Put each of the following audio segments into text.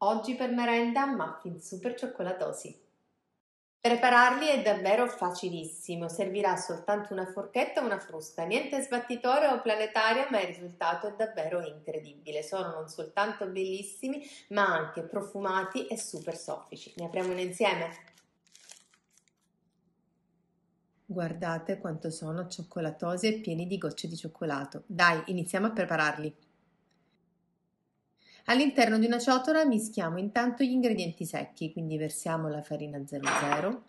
Oggi per merenda muffin super cioccolatosi. Prepararli è davvero facilissimo, servirà soltanto una forchetta o una frusta, niente sbattitore o planetaria, ma il risultato è davvero incredibile. Sono non soltanto bellissimi, ma anche profumati e super soffici. Ne apriamo insieme. Guardate quanto sono cioccolatosi e pieni di gocce di cioccolato. Dai, iniziamo a prepararli. All'interno di una ciotola mischiamo intanto gli ingredienti secchi, quindi versiamo la farina 00,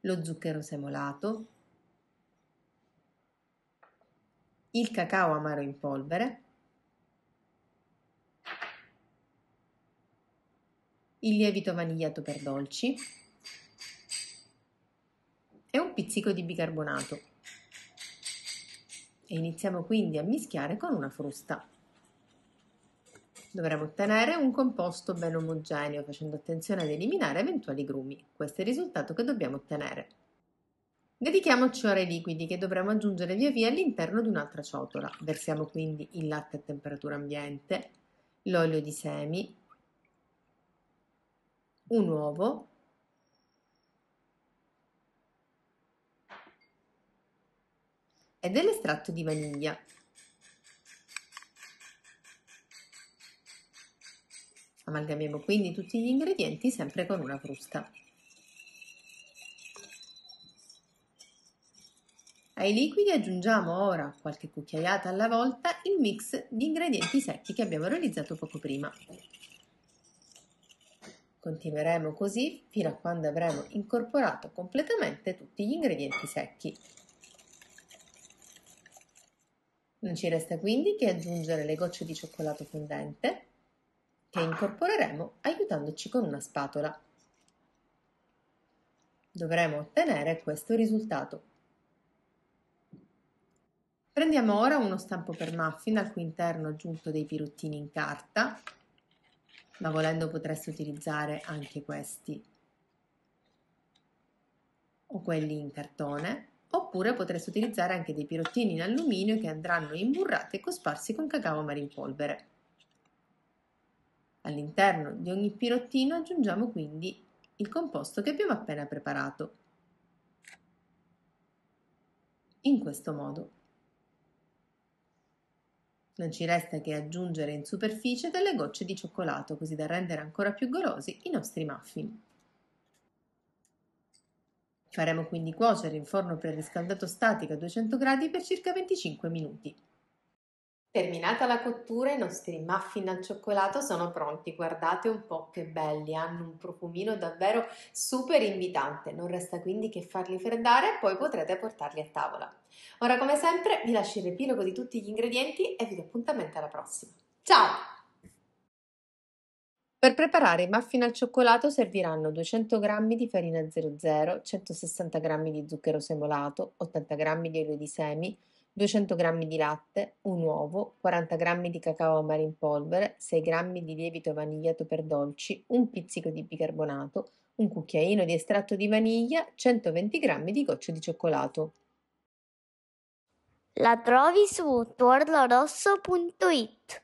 lo zucchero semolato, il cacao amaro in polvere, il lievito vanigliato per dolci e un pizzico di bicarbonato. E iniziamo quindi a mischiare con una frusta. Dovremo ottenere un composto ben omogeneo facendo attenzione ad eliminare eventuali grumi. Questo è il risultato che dobbiamo ottenere. Dedichiamoci ora ai liquidi che dovremo aggiungere via via all'interno di un'altra ciotola. Versiamo quindi il latte a temperatura ambiente, l'olio di semi, un uovo, e dell'estratto di vaniglia. Amalgamiamo quindi tutti gli ingredienti sempre con una frusta. Ai liquidi aggiungiamo ora, qualche cucchiaiata alla volta, il mix di ingredienti secchi che abbiamo realizzato poco prima. Continueremo così fino a quando avremo incorporato completamente tutti gli ingredienti secchi. Non ci resta quindi che aggiungere le gocce di cioccolato fondente che incorporeremo aiutandoci con una spatola. Dovremo ottenere questo risultato. Prendiamo ora uno stampo per muffin al cui interno ho aggiunto dei pirottini in carta, ma volendo potreste utilizzare anche questi o quelli in cartone, oppure potreste utilizzare anche dei pirottini in alluminio che andranno imburrati e cosparsi con cacao marinpolvere. All'interno di ogni pirottino aggiungiamo quindi il composto che abbiamo appena preparato. In questo modo. Non ci resta che aggiungere in superficie delle gocce di cioccolato così da rendere ancora più golosi i nostri muffin. Faremo quindi cuocere in forno preriscaldato statico a 200 gradi per circa 25 minuti. Terminata la cottura, i nostri muffin al cioccolato sono pronti. Guardate un po' che belli, hanno un profumino davvero super invitante. Non resta quindi che farli freddare e poi potrete portarli a tavola. Ora, come sempre, vi lascio il riepilogo di tutti gli ingredienti e vi do appuntamento alla prossima. Ciao! Per preparare i muffin al cioccolato serviranno 200 g di farina 00, 160 g di zucchero semolato, 80 g di olio di semi, 200 g di latte, un uovo, 40 g di cacao amaro in polvere, 6 g di lievito vanigliato per dolci, un pizzico di bicarbonato, un cucchiaino di estratto di vaniglia, 120 g di gocce di cioccolato. La trovi su tuorlorosso.it